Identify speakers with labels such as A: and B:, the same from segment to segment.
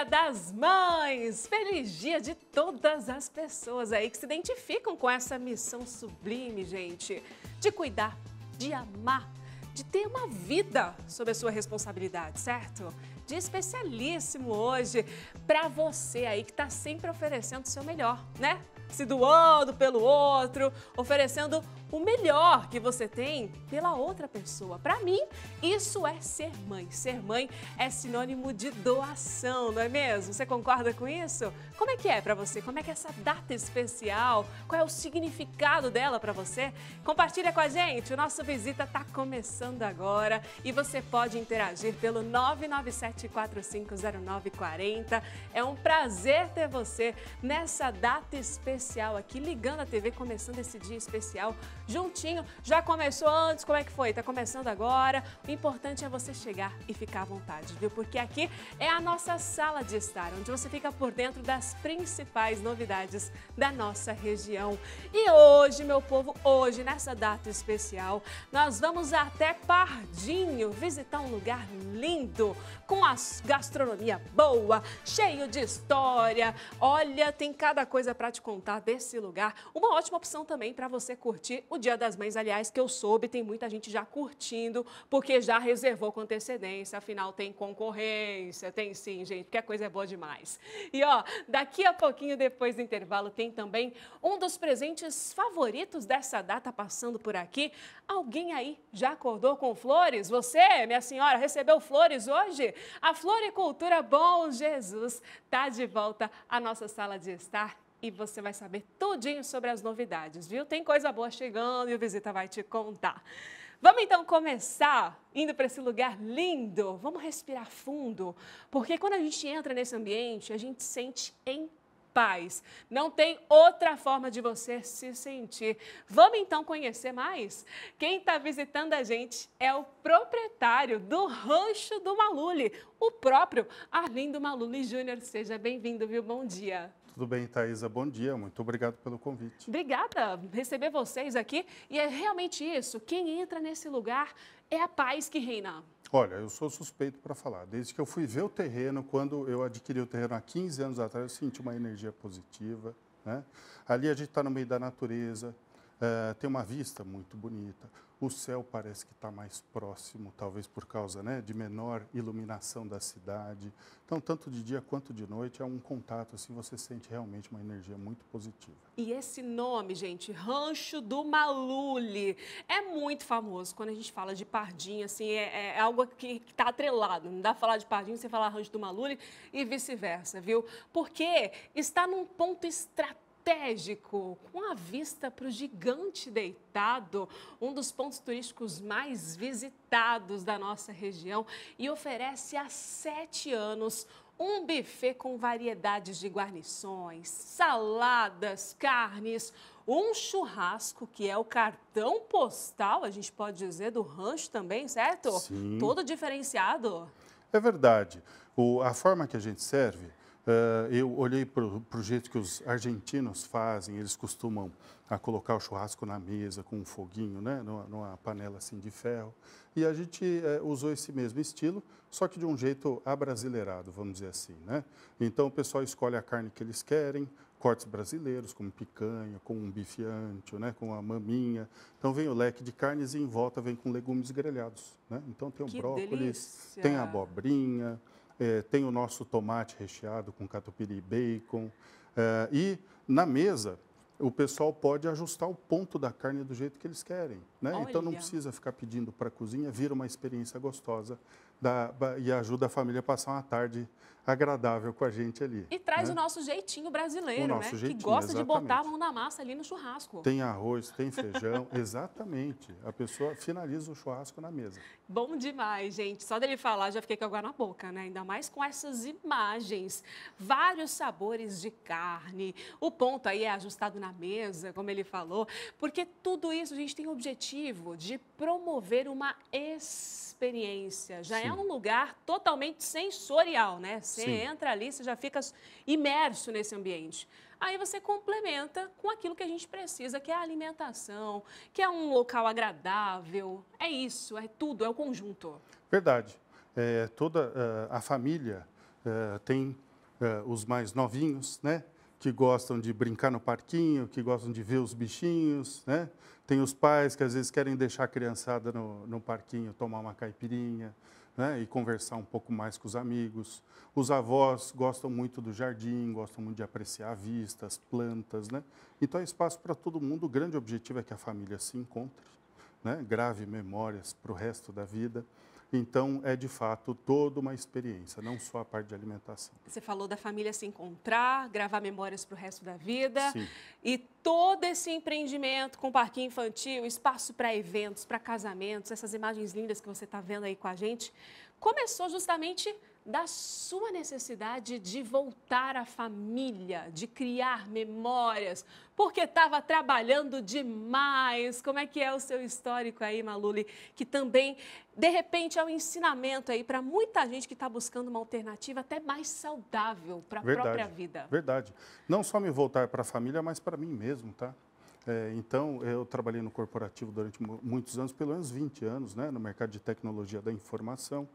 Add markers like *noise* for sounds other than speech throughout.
A: Dia das Mães! Feliz dia de todas as pessoas aí que se identificam com essa missão sublime, gente, de cuidar, de amar, de ter uma vida sob a sua responsabilidade, certo? Dia especialíssimo hoje para você aí que está sempre oferecendo o seu melhor, né? se doando pelo outro, oferecendo o melhor que você tem pela outra pessoa. Para mim, isso é ser mãe. Ser mãe é sinônimo de doação, não é mesmo? Você concorda com isso? Como é que é para você? Como é que é essa data especial? Qual é o significado dela para você? Compartilha com a gente. O nosso visita está começando agora e você pode interagir pelo 997450940. É um prazer ter você nessa data especial especial aqui, ligando a TV, começando esse dia especial juntinho. Já começou antes, como é que foi? Tá começando agora. O importante é você chegar e ficar à vontade, viu? Porque aqui é a nossa sala de estar, onde você fica por dentro das principais novidades da nossa região. E hoje, meu povo, hoje, nessa data especial, nós vamos até Pardinho visitar um lugar lindo com a gastronomia boa, cheio de história. Olha, tem cada coisa para te contar desse lugar. Uma ótima opção também para você curtir o Dia das Mães, aliás, que eu soube, tem muita gente já curtindo, porque já reservou com antecedência, afinal tem concorrência, tem sim, gente, porque a coisa é boa demais. E ó, daqui a pouquinho depois do intervalo tem também um dos presentes favoritos dessa data passando por aqui. Alguém aí já acordou com flores? Você, minha senhora, recebeu flores hoje? A Floricultura Bom Jesus está de volta à nossa sala de estar e você vai saber tudinho sobre as novidades, viu? Tem coisa boa chegando e o Visita vai te contar. Vamos então começar indo para esse lugar lindo. Vamos respirar fundo, porque quando a gente entra nesse ambiente, a gente sente em paz. Não tem outra forma de você se sentir. Vamos então conhecer mais? Quem está visitando a gente é o proprietário do Rancho do Maluli, o próprio Arlindo Maluli Júnior. Seja bem-vindo, viu? Bom dia.
B: Tudo bem, Thaisa? Bom dia, muito obrigado pelo convite.
A: Obrigada receber vocês aqui. E é realmente isso, quem entra nesse lugar é a paz que reina.
B: Olha, eu sou suspeito para falar. Desde que eu fui ver o terreno, quando eu adquiri o terreno há 15 anos atrás, eu senti uma energia positiva. Né? Ali a gente está no meio da natureza, é, tem uma vista muito bonita o céu parece que está mais próximo, talvez por causa né, de menor iluminação da cidade. Então, tanto de dia quanto de noite, é um contato, assim, você sente realmente uma energia muito positiva.
A: E esse nome, gente, Rancho do Malule, é muito famoso. Quando a gente fala de Pardinho, assim, é, é, é algo que está atrelado. Não dá falar de Pardinho sem falar Rancho do Malule e vice-versa, viu? Porque está num ponto estratégico estratégico, com a vista para o gigante deitado, um dos pontos turísticos mais visitados da nossa região e oferece há sete anos um buffet com variedades de guarnições, saladas, carnes, um churrasco que é o cartão postal, a gente pode dizer, do rancho também, certo? Sim. Todo diferenciado.
B: É verdade. O, a forma que a gente serve Uh, eu olhei para o jeito que os argentinos fazem, eles costumam a ah, colocar o churrasco na mesa com um foguinho, né, numa, numa panela assim de ferro. E a gente uh, usou esse mesmo estilo, só que de um jeito abrasileirado, vamos dizer assim, né? Então o pessoal escolhe a carne que eles querem, cortes brasileiros, como picanha, com um bife ancho, né, com a maminha. Então vem o leque de carnes e em volta vem com legumes grelhados, né? Então tem o brócolis, delícia. tem a abobrinha, é, tem o nosso tomate recheado com catupiry e bacon. É, e na mesa, o pessoal pode ajustar o ponto da carne do jeito que eles querem. Né? Então não precisa ficar pedindo para a cozinha, vira uma experiência gostosa da, e ajuda a família a passar uma tarde agradável com a gente ali. E traz né? o
A: nosso jeitinho brasileiro, né? nosso né? Jeitinho, que gosta exatamente. de botar a mão na massa ali no churrasco. Tem
B: arroz, tem feijão, *laughs* exatamente. A pessoa finaliza o churrasco na mesa.
A: Bom demais, gente. Só dele falar já fiquei com água na boca, né? Ainda mais com essas imagens. Vários sabores de carne. O ponto aí é ajustado na mesa, como ele falou, porque tudo isso a gente tem o objetivo objetivo de promover uma experiência. Já é Sim. é um lugar totalmente sensorial, né? Você Sim. entra ali, você já fica imerso nesse ambiente. Aí você complementa com aquilo que a gente precisa, que é a alimentação, que é um local agradável. É isso, é tudo, é o conjunto.
B: Verdade. É, toda uh, a família uh, tem uh, os mais novinhos, né? que gostam de brincar no parquinho, que gostam de ver os bichinhos, né? Tem os pais que às vezes querem deixar a criançada no, no parquinho, tomar uma caipirinha, né? E conversar um pouco mais com os amigos. Os avós gostam muito do jardim, gostam muito de apreciar a vista, as plantas, né? Então é espaço para todo mundo. O grande objetivo é que a família se encontre, né? Grave memórias para o resto da vida. Então, é de fato toda uma experiência, não só a parte de alimentação.
A: Você falou da família se encontrar, gravar memórias para o resto da vida. Sim. E todo esse empreendimento com parquinho infantil, espaço para eventos, para casamentos, essas imagens lindas que você está vendo aí com a gente, começou justamente da sua necessidade de voltar à família, de criar memórias, porque estava trabalhando demais. Como é que é o seu histórico aí, Maluli? Que também, de repente, é um ensinamento aí para muita gente que está buscando uma alternativa até mais saudável para a própria vida.
B: Verdade. Não só me voltar para a família, mas para mim mesmo, tá? É, então, eu trabalhei no corporativo durante muitos anos, pelo menos 20 anos, né, no mercado de tecnologia da informação,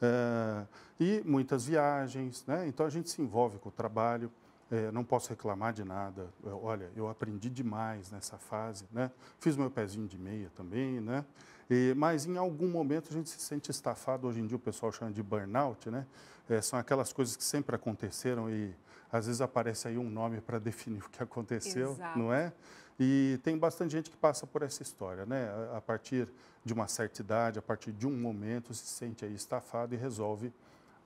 B: é, e muitas viagens. Né, então, a gente se envolve com o trabalho, é, não posso reclamar de nada. Eu, é, olha, eu aprendi demais nessa fase. Né, fiz meu pezinho de meia também, né, e, mas em algum momento a gente se sente estafado. Hoje em dia o pessoal chama de burnout. Né, é, são aquelas coisas que sempre aconteceram e às vezes aparece aí um nome para definir o que aconteceu, Exato. não é? E tem bastante gente que passa por essa história, né? A partir de uma certa idade, a partir de um momento, se sente aí estafado e resolve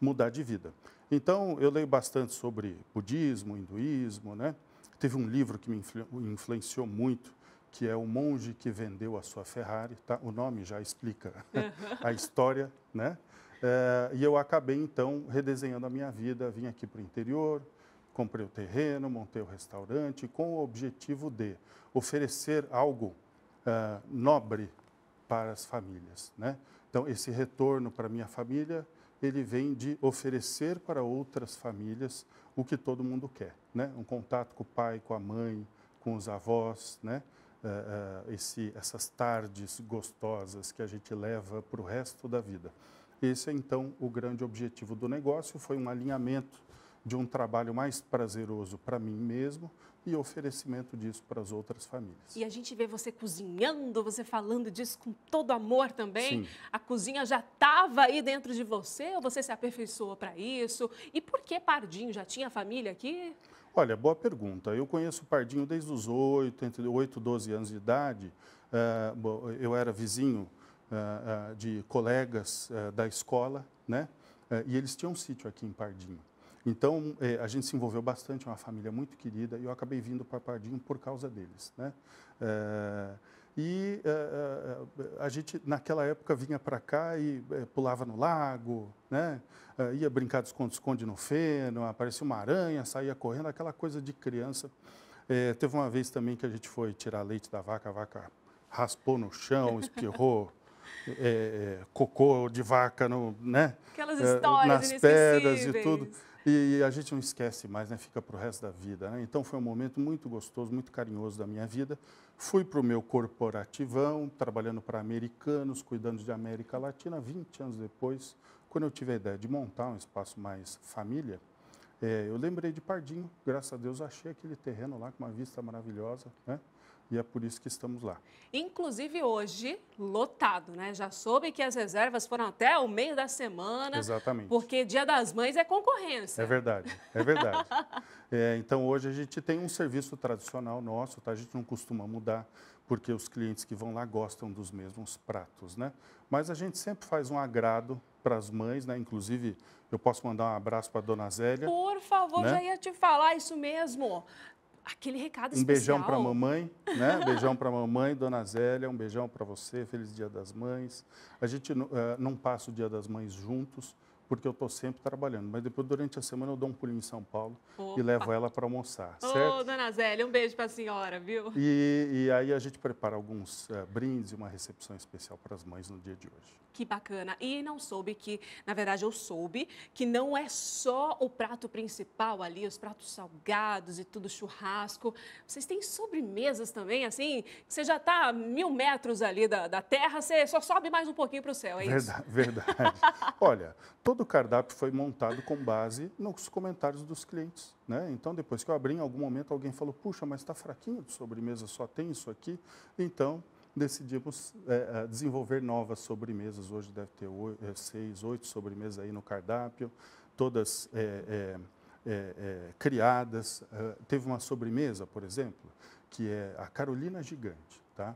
B: mudar de vida. Então, eu leio bastante sobre budismo, hinduísmo, né? Teve um livro que me influenciou muito, que é O Monge que Vendeu a Sua Ferrari, tá? O nome já explica *laughs* a história, né? É, e eu acabei, então, redesenhando a minha vida, vim aqui para o interior, Comprei o terreno, montei o restaurante com o objetivo de oferecer algo uh, nobre para as famílias. Né? Então, esse retorno para minha família, ele vem de oferecer para outras famílias o que todo mundo quer. Né? Um contato com o pai, com a mãe, com os avós, né? Uh, uh, esse, essas tardes gostosas que a gente leva para o resto da vida. Esse é então o grande objetivo do negócio, foi um alinhamento de um trabalho mais prazeroso para mim mesmo e oferecimento disso para as outras famílias.
A: E a gente vê você cozinhando, você falando disso com todo amor também. Sim. A cozinha já estava aí dentro de você, ou você se aperfeiçoou para isso? E por que Pardinho? Já tinha família aqui?
B: Olha, boa pergunta. Eu conheço o Pardinho desde os 8, entre 8 e 12 anos de idade. Eh, eu era vizinho eh, eh, de colegas da escola, né? e eles tinham um sítio aqui em Pardinho. Então, é, a gente se envolveu bastante, é uma família muito querida, e eu acabei vindo para Pardinho por causa deles. Né? É, e é, a gente, naquela época, vinha para cá e pulava no lago, né? ia brincar de esconde-esconde no feno, aparecia uma aranha, saía correndo, aquela coisa de criança. teve uma vez também que a gente foi tirar leite da vaca, a vaca raspou no chão, espirrou. *laughs* É, é, cocô de vaca no, né? Aquelas histórias é, nas pedras e tudo. E a gente não esquece mais, né? fica para o resto da vida. Né? Então foi um momento muito gostoso, muito carinhoso da minha vida. Fui para o meu corporativão, trabalhando para americanos, cuidando de América Latina. 20 anos depois, quando eu tive a ideia de montar um espaço mais família, é, eu lembrei de Pardinho. Graças a Deus achei aquele terreno lá com uma vista maravilhosa. Né? e é por isso que estamos lá.
A: Inclusive hoje, lotado, né? Já soube que as reservas foram até o meio da semana. Exatamente. Porque Dia das Mães é concorrência. É
B: verdade, é verdade.
A: *laughs*
B: é, então hoje a gente tem um serviço tradicional nosso, tá? A gente não costuma mudar porque os clientes que vão lá gostam dos mesmos pratos, né? Mas a gente sempre faz um agrado para as mães, né? Inclusive, eu posso mandar um abraço para a dona Zélia. Por
A: favor, né? já ia te falar isso mesmo aquele recado especial. Um beijão para mamãe,
B: né? *laughs* beijão para mamãe, dona Zélia, um beijão para você, feliz Dia das Mães. A gente uh, não passa o Dia das Mães juntos, porque eu estou sempre trabalhando. Mas depois, durante a semana, eu dou um pulinho em São Paulo Opa. e levo ela para almoçar, Ô, certo? Ô, dona
A: Zélia, um beijo para a senhora, viu?
B: E, e, aí a gente prepara alguns uh, brindes e uma recepção especial para as mães no dia de hoje.
A: Que bacana. E não soube que, na verdade, eu soube que não é só o prato principal ali, os pratos salgados e tudo, churrasco. Vocês têm sobremesas também, assim? Você já está a mil metros ali da, da terra, você só sobe mais um pouquinho para o céu, é isso? Verdade,
B: *laughs* verdade. Olha, todo todo o cardápio foi montado com base nos comentários dos clientes. Né? Então, depois que eu abri, em algum momento alguém falou: puxa, mas está fraquinho de sobremesa, só tem isso aqui. Então, decidimos é, é desenvolver novas sobremesas. Hoje deve ter oito, é, seis, oito sobremesas aí no cardápio, todas é, é, é criadas. teve uma sobremesa, por exemplo, que é a Carolina Gigante. Tá?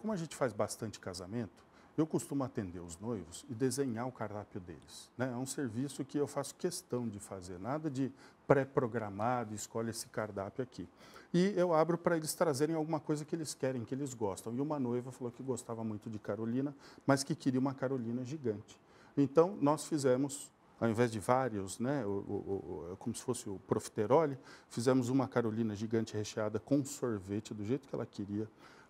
B: como a gente faz bastante casamento, eu costumo atender os noivos e desenhar o cardápio deles. Né? É um serviço que eu faço questão de fazer, nada de pré-programado, escolhe esse cardápio aqui. E eu abro para eles trazerem alguma coisa que eles querem, que eles gostam. E uma noiva falou que gostava muito de Carolina, mas que queria uma Carolina gigante. Então, nós fizemos ao invés de vários, né, o, o, o, como se fosse o profiterole, fizemos uma carolina gigante recheada com sorvete, do jeito que ela queria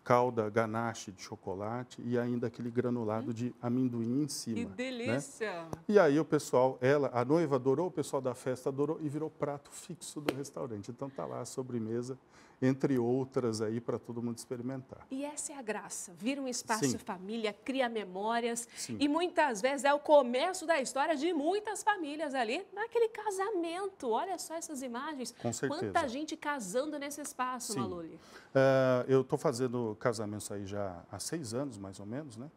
B: calda ganache de chocolate e ainda aquele granulado hum. de amendoim em cima. Que né? delícia! Né? E aí o pessoal, ela, a noiva adorou, o pessoal da festa adorou e virou prato fixo do restaurante. Então tá lá a sobremesa entre outras aí para todo mundo experimentar.
A: E essa é a graça, vira um espaço Sim. família, cria memórias Sim. e muitas vezes é o começo da história de muitas famílias ali naquele casamento. Olha só essas imagens, Com certeza. quanta gente casando nesse espaço, Sim. Maluli.
B: Uh, eu estou fazendo casamentos aí já há seis anos mais ou menos, né?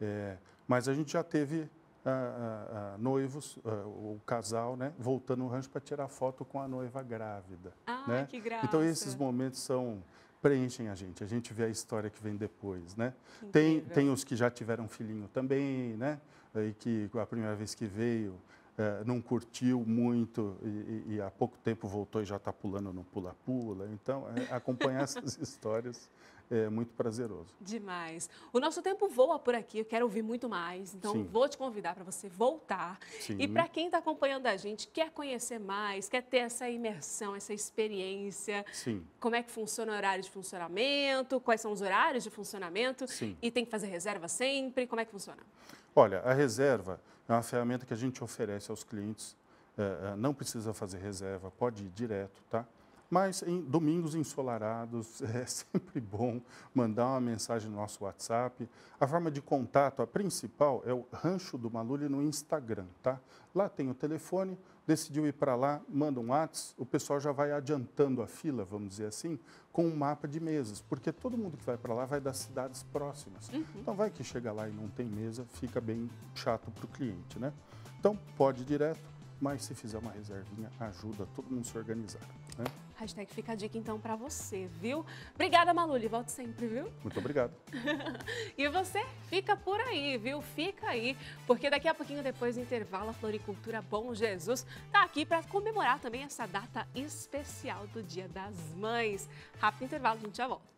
B: É, mas a gente já teve uh, uh, no noivos, eh, o casal, né, voltando no rancho para tirar foto com a noiva grávida. Ah, né? que graça. Então esses momentos são preenchem a gente, a gente vê a história que vem depois, né? tem, tem os que já tiveram filhinho também, né? E que a primeira vez que veio eh, não curtiu muito e, e, há pouco tempo voltou e já está pulando no pula-pula. Então, é, acompanhar *laughs* essas histórias é muito prazeroso.
A: Demais. O nosso tempo voa por aqui, eu quero ouvir muito mais, então Sim. vou te convidar para você voltar. Sim. E para quem está acompanhando a gente, quer conhecer mais, quer ter essa imersão, essa experiência, Sim. como é que funciona o horário de funcionamento, quais são os horários de funcionamento Sim. e tem que fazer reserva sempre, como é que funciona?
B: Olha, a reserva é uma ferramenta que a gente oferece aos clientes, é, é não precisa fazer reserva, pode ir direto, tá? Mas em domingos ensolarados *laughs* é sempre bom mandar uma mensagem no nosso WhatsApp. A forma de contato, a principal, é o Rancho do Maluli no Instagram, tá? Lá tem o telefone, decidiu ir para lá, manda um WhatsApp, o pessoal já vai adiantando a fila, vamos dizer assim, com um mapa de mesas, porque todo mundo que vai para lá vai das cidades próximas. Uhum. Então vai que chega lá e não tem mesa, fica bem chato para o cliente, né? Então pode direto, mas se fizer uma reservinha, ajuda todo mundo a se organizar, né?
A: Hashtag fica a dica então para você, viu? Obrigada, Maluli, volte sempre, viu? Muito obrigado. *laughs* e você fica por aí, viu? Fica aí, porque daqui a pouquinho depois do intervalo, a Floricultura Bom Jesus tá aqui para comemorar também essa data especial do Dia das Mães. Rápido intervalo, a gente já volta.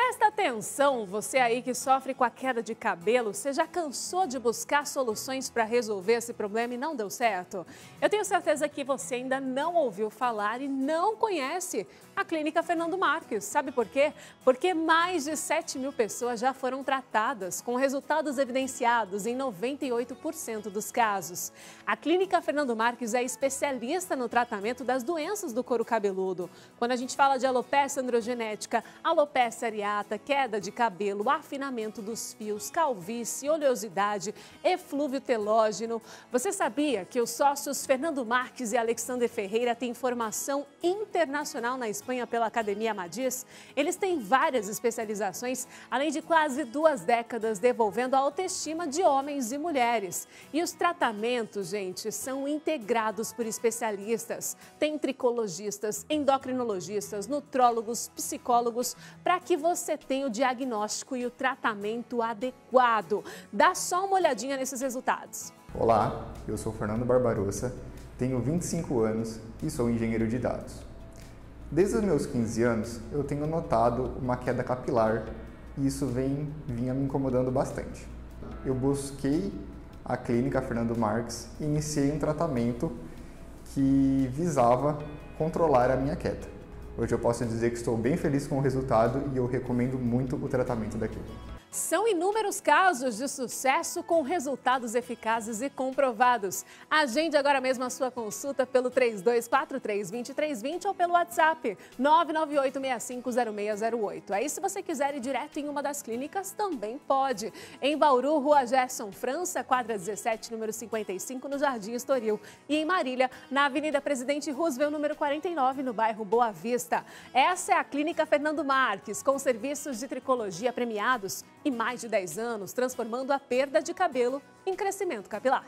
A: Presta atenção, você aí que sofre com a queda de cabelo, você já cansou de buscar soluções para resolver esse problema e não deu certo? Eu tenho certeza que você ainda não ouviu falar e não conhece a Clínica Fernando Marques. Sabe por quê? Porque mais de 7 mil pessoas já foram tratadas, com resultados evidenciados em 98% dos casos. A Clínica Fernando Marques é especialista no tratamento das doenças do couro cabeludo. Quando a gente fala de alopecia androgenética, alopecia areata, queda de cabelo, afinamento dos fios, calvície, oleosidade, eflúvio telógeno. Você sabia que os sócios Fernando Marques e Alexandre Ferreira têm formação internacional na Espanha? Espanha pela Academia Madiz, eles têm várias especializações, além de quase duas décadas devolvendo a autoestima de homens e mulheres. E os tratamentos, gente, são integrados por especialistas. Tem tricologistas, endocrinologistas, nutrólogos, psicólogos, para que você tenha o diagnóstico e o tratamento adequado. Dá só uma olhadinha nesses resultados. Olá,
B: eu sou Fernando Barbarossa, tenho 25 anos e sou engenheiro de dados. Desde os meus 15 anos, eu tenho notado uma queda capilar e isso vem vinha me incomodando bastante. Eu busquei a clínica Fernando Marques e iniciei um tratamento que visava controlar a minha queda. Hoje eu posso dizer que estou bem feliz com o resultado e eu recomendo muito o tratamento da clínica.
A: São inúmeros casos de sucesso com resultados eficazes e comprovados. Agende agora mesmo a sua consulta pelo 3243-2320 ou pelo WhatsApp 998-650608. Aí, se você quiser ir direto em uma das clínicas, também pode. Em Bauru, Rua Gerson França, quadra 17, número 55, no Jardim Estoril. E em Marília, na Avenida Presidente Roosevelt, número 49, no bairro Boa Vista. Essa é a Clínica Fernando Marques, com serviços de tricologia premiados e mais de 10 anos transformando a perda de cabelo em crescimento capilar.